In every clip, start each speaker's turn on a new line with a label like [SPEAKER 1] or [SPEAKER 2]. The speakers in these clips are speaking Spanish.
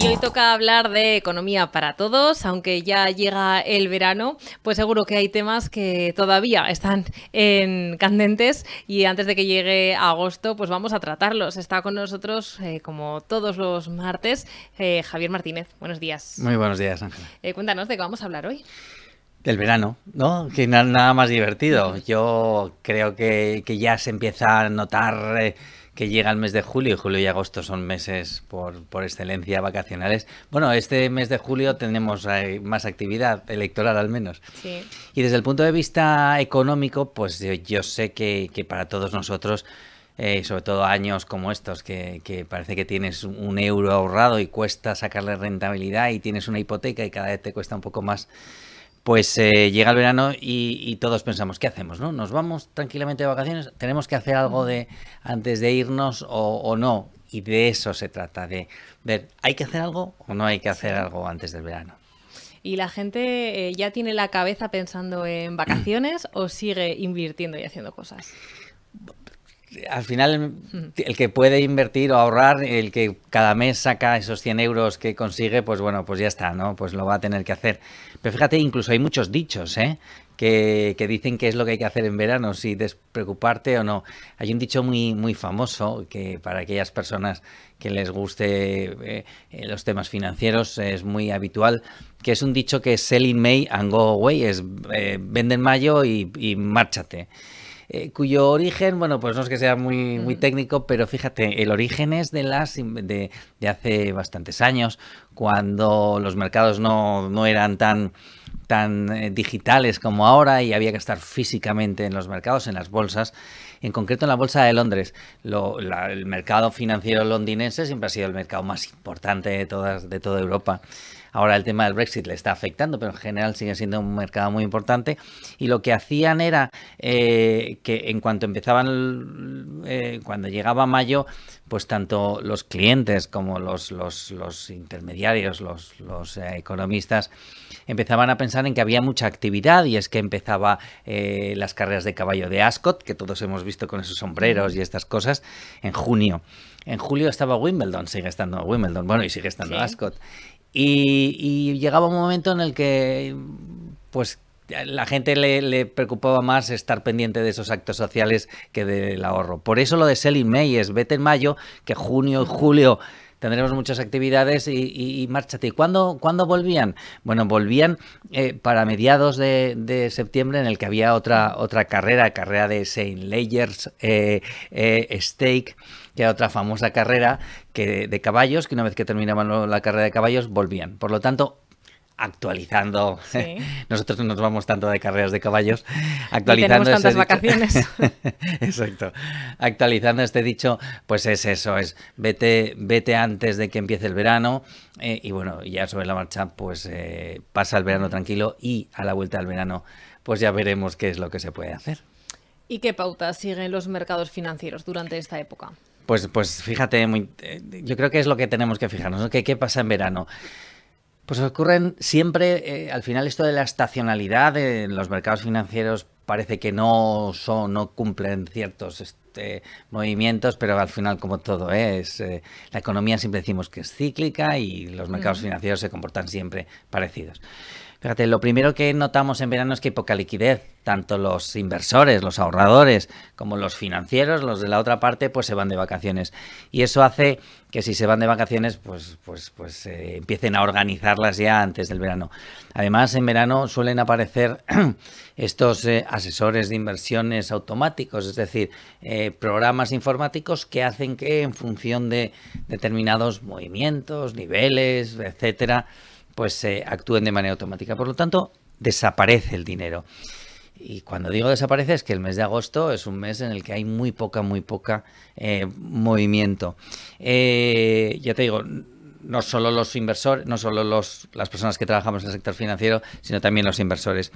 [SPEAKER 1] Y hoy toca hablar de economía para todos, aunque ya llega el verano, pues seguro que hay temas que todavía están en candentes y antes de que llegue agosto, pues vamos a tratarlos. Está con nosotros, eh, como todos los martes, eh, Javier Martínez. Buenos días. Muy
[SPEAKER 2] buenos días, Ángela.
[SPEAKER 1] Eh, cuéntanos de qué vamos a hablar hoy
[SPEAKER 2] del verano, ¿no? Que nada más divertido. Yo creo que, ya se empieza a notar eh, que llega el mes de julio y julio y agosto son meses por, excelencia vacacionales. Bueno, este mes de julio tenemos eh, más actividad electoral al menos. Sí. Y desde el punto de vista económico, pues yo, sé que, para todos nosotros... Eh, sobre todo años como estos, que, que, parece que tienes un euro ahorrado y cuesta sacarle rentabilidad y tienes una hipoteca y cada vez te cuesta un poco más pues eh, llega el verano y, todos pensamos, ¿qué hacemos? ¿No? ¿Nos vamos tranquilamente de vacaciones? ¿Tenemos que hacer algo de antes de irnos o, no? Y de eso se trata, de ver, ¿hay que hacer algo o no hay que hacer algo antes del verano?
[SPEAKER 1] ¿Y la gente eh, ya tiene la cabeza pensando en vacaciones o sigue invirtiendo y haciendo cosas?
[SPEAKER 2] al final el que puede invertir o ahorrar, el que cada mes saca esos 100 euros que consigue, pues bueno, pues ya está, ¿no? Pues lo va a tener que hacer. Pero fíjate, incluso hay muchos dichos, ¿eh? que, dicen que es lo que hay que hacer en verano, si despreocuparte o no. Hay un dicho muy, muy famoso que para aquellas personas que les guste eh, los temas financieros es muy habitual, que es un dicho que es sell in May and go away, es eh, vende en mayo y, márchate. Eh, cuyo origen, bueno, pues no es que sea muy, muy mm. técnico, pero fíjate, el origen es de, las, de, hace bastantes años, cuando los mercados no eran tan tan eh, digitales como ahora y había que estar físicamente en los mercados, en las bolsas, en concreto en la Bolsa de Londres. el mercado financiero londinense siempre ha sido el mercado más importante de, todas, de toda Europa. Ahora el tema del Brexit le está afectando, pero en general sigue siendo un mercado muy importante. Y lo que hacían era eh, que en cuanto empezaban, eh, cuando llegaba mayo, pues tanto los clientes como los, intermediarios, los, eh, economistas, empezaban a pensar en que había mucha actividad y es que empezaba las carreras de caballo de Ascot, que todos hemos visto visto con esos sombreros y estas cosas en junio. En julio estaba Wimbledon, sigue estando Wimbledon, bueno, y sigue estando Ascot. Y, llegaba un momento en el que, pues, la gente le, preocupaba más estar pendiente de esos actos sociales que del ahorro. Por eso lo de Selling May es vete en mayo, que junio y julio tendremos muchas actividades y, márchate. ¿Cuándo, volvían? Bueno, volvían eh, para mediados de, septiembre en el que había otra, otra carrera, carrera de Saint Layers eh, eh Stake, que era otra famosa carrera que, de caballos, que una vez que terminaban la carrera de caballos volvían. Por lo tanto, actualizando. Nosotros no nos vamos tanto de carreras de caballos. Actualizando. tantas este vacaciones. Exacto. Actualizando este dicho, pues es eso, es vete, vete antes de que empiece el verano. Eh, y bueno, ya sobre la marcha, pues eh, pasa el verano tranquilo y a la vuelta del verano, pues ya veremos qué es lo que se puede hacer.
[SPEAKER 1] ¿Y qué pautas siguen los mercados financieros durante esta época?
[SPEAKER 2] Pues, pues fíjate, muy, eh, yo creo que es lo que tenemos que fijarnos, ¿no? ¿Qué pasa en verano? Pues ocurren siempre, eh, al final, esto de la estacionalidad en los mercados financieros parece que no son, no cumplen ciertos este, movimientos, pero al final, como todo, ¿eh? es eh, la economía siempre decimos que es cíclica y los mercados financieros se comportan siempre parecidos. Fíjate, lo primero que notamos en verano es que hay poca liquidez. Tanto los inversores, los ahorradores, como los financieros, los de la otra parte, pues se van de vacaciones. Y eso hace que si se van de vacaciones, pues, pues, pues eh, empiecen a organizarlas ya antes del verano. Además, en verano suelen aparecer estos eh, asesores de inversiones automáticos, es decir, eh, programas informáticos que hacen que en función de determinados movimientos, niveles, etcétera, pues se eh, actúen de manera automática. Por lo tanto, desaparece el dinero. Y cuando digo desaparece es que el mes de agosto es un mes en el que hay muy poca, muy poca movimiento. ya te digo, no solo los inversores, no solo las personas que trabajamos en el sector financiero, sino también los inversores.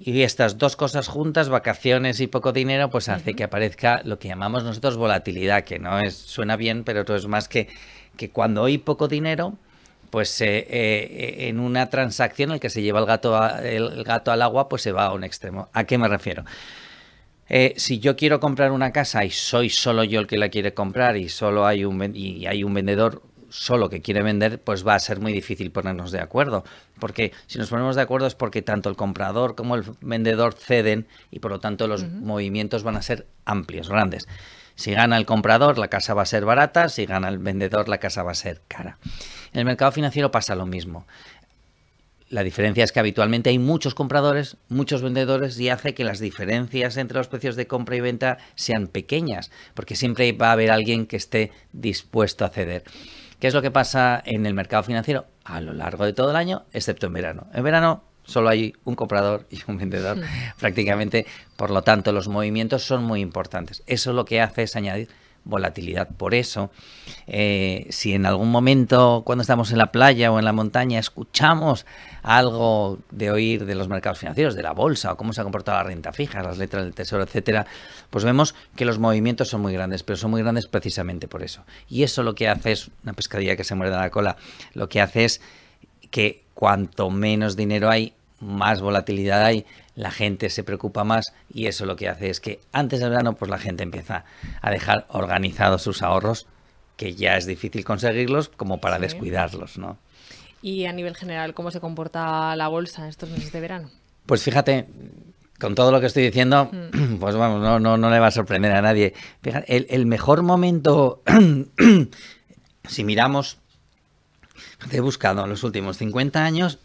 [SPEAKER 2] Y estas dos cosas juntas, vacaciones y poco dinero, pues hace que aparezca lo que llamamos nosotros volatilidad, que no es, suena bien, pero todo es más que, que cuando hay poco dinero, pues eh, eh, en una transacción en que se lleva el gato, el gato al agua, pues se va a un extremo. ¿A qué me refiero? Eh, si yo quiero comprar una casa y soy solo yo el que la quiere comprar y solo hay un, y hay un vendedor, solo que quiere vender, pues va a ser muy difícil ponernos de acuerdo. Porque si nos ponemos de acuerdo es porque tanto el comprador como el vendedor ceden y por lo tanto los movimientos van a ser amplios, grandes. Si gana el comprador, la casa va a ser barata, si gana el vendedor, la casa va a ser cara. En el mercado financiero pasa lo mismo. La diferencia es que habitualmente hay muchos compradores, muchos vendedores y hace que las diferencias entre los precios de compra y venta sean pequeñas, porque siempre va a haber alguien que esté dispuesto a ceder. ¿Qué es lo que pasa en el mercado financiero a lo largo de todo el año, excepto en verano? En verano solo hay un comprador y un vendedor prácticamente, por lo tanto los movimientos son muy importantes. Eso lo que hace es añadir volatilidad por eso. Eh, si en algún momento cuando estamos en la playa o en la montaña escuchamos algo de oír de los mercados financieros, de la bolsa o cómo se ha comportado la renta fija, las letras del tesoro, etcétera, pues vemos que los movimientos son muy grandes, pero son muy grandes precisamente por eso. Y eso lo que hace es una pescadilla que se muerde la cola, lo que hace es que cuanto menos dinero hay, más volatilidad hay, la gente se preocupa más y eso lo que hace es que antes del verano pues la gente empieza a dejar organizados sus ahorros, que ya es difícil conseguirlos como para descuidarlos, ¿no?
[SPEAKER 1] Y a nivel general, ¿cómo se comporta la bolsa en estos meses de verano?
[SPEAKER 2] Pues fíjate, con todo lo que estoy diciendo, mm. pues vamos, no, no, no, le va a sorprender a nadie. Fíjate, el mejor momento, si miramos he buscado en los últimos 50 años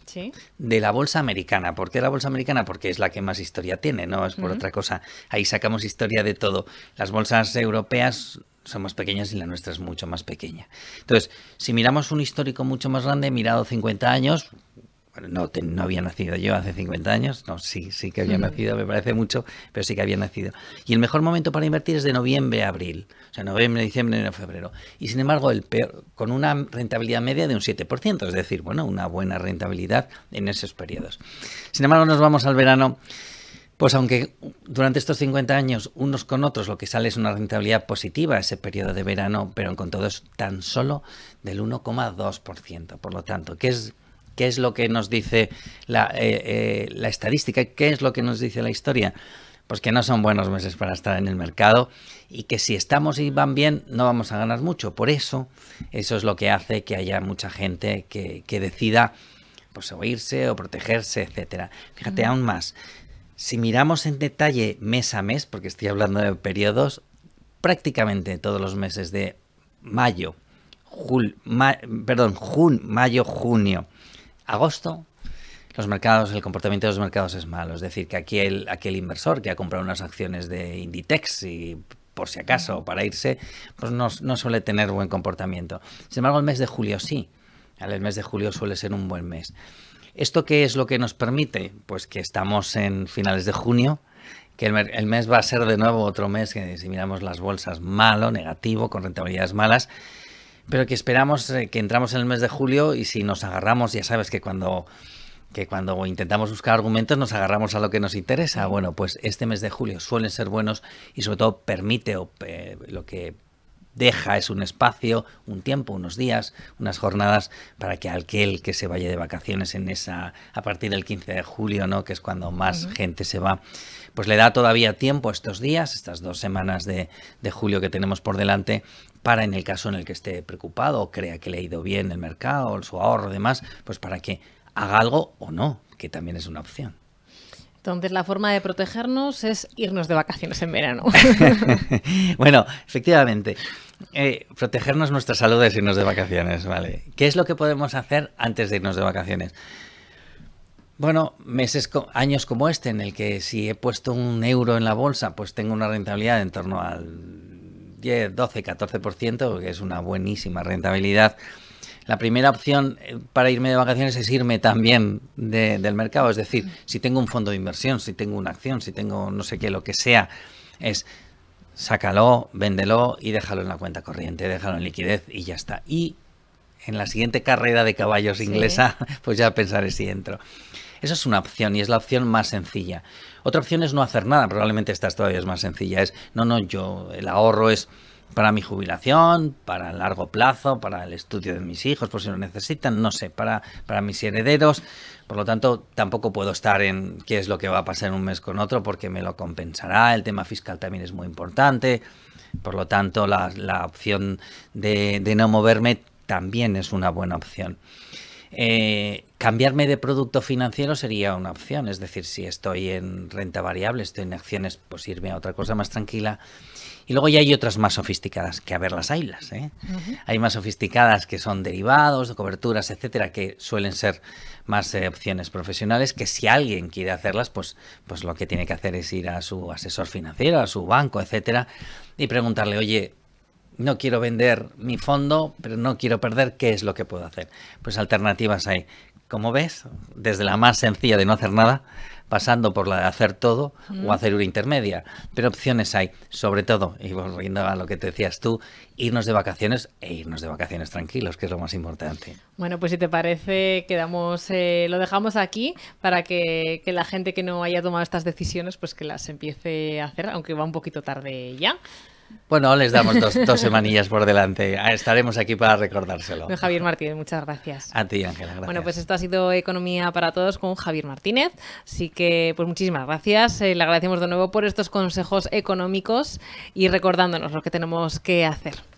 [SPEAKER 2] de la bolsa americana. ¿Por qué la bolsa americana? Porque es la que más historia tiene, no es por otra cosa. Ahí sacamos historia de todo. Las bolsas europeas son más pequeñas y la nuestra es mucho más pequeña. Entonces, si miramos un histórico mucho más grande, mirado 50 años, bueno, no, no había nacido yo hace 50 años, no, sí, sí que había nacido, me parece mucho, pero sí que había nacido. Y el mejor momento para invertir es de noviembre a abril, o sea, noviembre, diciembre, enero, febrero. Y sin embargo, el con una rentabilidad media de un 7%, es decir, bueno, una buena rentabilidad en esos periodos. Sin embargo, nos vamos al verano. Pues aunque durante estos 50 años unos con otros lo que sale es una rentabilidad positiva ese periodo de verano, pero con todo es tan solo del 1,2%. Por lo tanto, que es ¿Qué es lo que nos dice eh, eh, la, estadística? ¿Qué es lo que nos dice la historia? Pues que no son buenos meses para estar en el mercado y que si estamos y van bien no vamos a ganar mucho. Por eso, eso es lo que hace que haya mucha gente que, decida pues o irse o protegerse, etcétera. Fíjate, mm. aún más, si miramos en detalle mes a mes, porque estoy hablando de periodos, prácticamente todos los meses de mayo, jul, perdón, jun, mayo, junio, agosto, los mercados, el comportamiento de los mercados es malo. Es decir, que aquel, aquel inversor que ha comprado unas acciones de Inditex y por si acaso para irse, pues no, suele tener buen comportamiento. Sin embargo, el mes de julio sí. El mes de julio suele ser un buen mes. ¿Esto qué es lo que nos permite? Pues que estamos en finales de junio, que el, el, mes va a ser de nuevo otro mes que si miramos las bolsas malo, negativo, con rentabilidades malas. Pero que esperamos eh, que entramos en el mes de julio y si nos agarramos, ya sabes que cuando cuando intentamos buscar argumentos nos agarramos a lo que nos interesa. Bueno, pues este mes de julio suelen ser buenos y sobre todo permite o, lo que deja es un espacio, un tiempo, unos días, unas jornadas para que aquel que se vaya de vacaciones en esa a partir del 15 de julio, ¿no? que es cuando más gente se va, pues le da todavía tiempo estos días, estas dos semanas de, de julio que tenemos por delante para en el caso en el que esté preocupado o crea que le ha ido bien el mercado, su ahorro demás, pues para que haga algo o no, que también es una opción.
[SPEAKER 1] Entonces, la forma de protegernos es irnos de vacaciones en verano.
[SPEAKER 2] bueno, efectivamente, eh, protegernos nuestra salud es irnos de vacaciones, ¿vale? ¿Qué es lo que podemos hacer antes de irnos de vacaciones? Bueno, meses, años como este, en el que si he puesto un euro en la bolsa, pues tengo una rentabilidad en torno al 10, 12, 14%, que es una buenísima rentabilidad. La primera opción eh, para irme de vacaciones es irme también del mercado. Es decir, si tengo un fondo de inversión, si tengo una acción, si tengo no sé qué, lo que sea, es sácalo, véndelo y déjalo en la cuenta corriente, déjalo en liquidez y ya está. Y en la siguiente carrera de caballos inglesa, pues ya pensaré si entro. Esa es una opción y es la opción más sencilla. Otra opción es no hacer nada, probablemente esta todavía más sencilla. Es, no, no, yo, el ahorro es para mi jubilación, para el largo plazo, para el estudio de mis hijos, por si lo necesitan, no sé, para, para mis herederos. Por lo tanto, tampoco puedo estar en qué es lo que va a pasar un mes con otro porque me lo compensará. El tema fiscal también es muy importante. Por lo tanto, la, opción de, de no moverme también es una buena opción. Eh, cambiarme de producto financiero sería una opción, es decir, si estoy en renta variable, estoy en acciones, pues irme a otra cosa más tranquila. Y luego ya hay otras más sofisticadas, que a ver las hay ¿eh? Hay más sofisticadas que son derivados, de coberturas, etcétera, que suelen ser más eh, opciones profesionales, que si alguien quiere hacerlas, pues, pues lo que tiene que hacer es ir a su asesor financiero, a su banco, etcétera, y preguntarle, oye, no quiero vender mi fondo, pero no quiero perder, ¿qué es lo que puedo hacer? Pues alternativas hay. Como ves, desde la más sencilla de no hacer nada, pasando por la de hacer todo o hacer una intermedia. Pero opciones hay, sobre todo, y volviendo a lo que te decías tú, irnos de vacaciones e irnos de vacaciones tranquilos, que es lo más importante.
[SPEAKER 1] Bueno, pues si te parece, quedamos, eh, lo dejamos aquí para que, que, la gente que no haya tomado estas decisiones, pues que las empiece a hacer, aunque va un poquito tarde ya.
[SPEAKER 2] Bueno, les damos dos, dos, semanillas por delante. Ah, estaremos aquí para recordárselo. Javier
[SPEAKER 1] Martínez, muchas gracias.
[SPEAKER 2] A ti, Ángela, Bueno, pues esto ha
[SPEAKER 1] sido Economía para Todos con Javier Martínez. Así que, pues muchísimas gracias. Eh, le agradecemos de nuevo por estos consejos económicos y recordándonos lo que tenemos que hacer.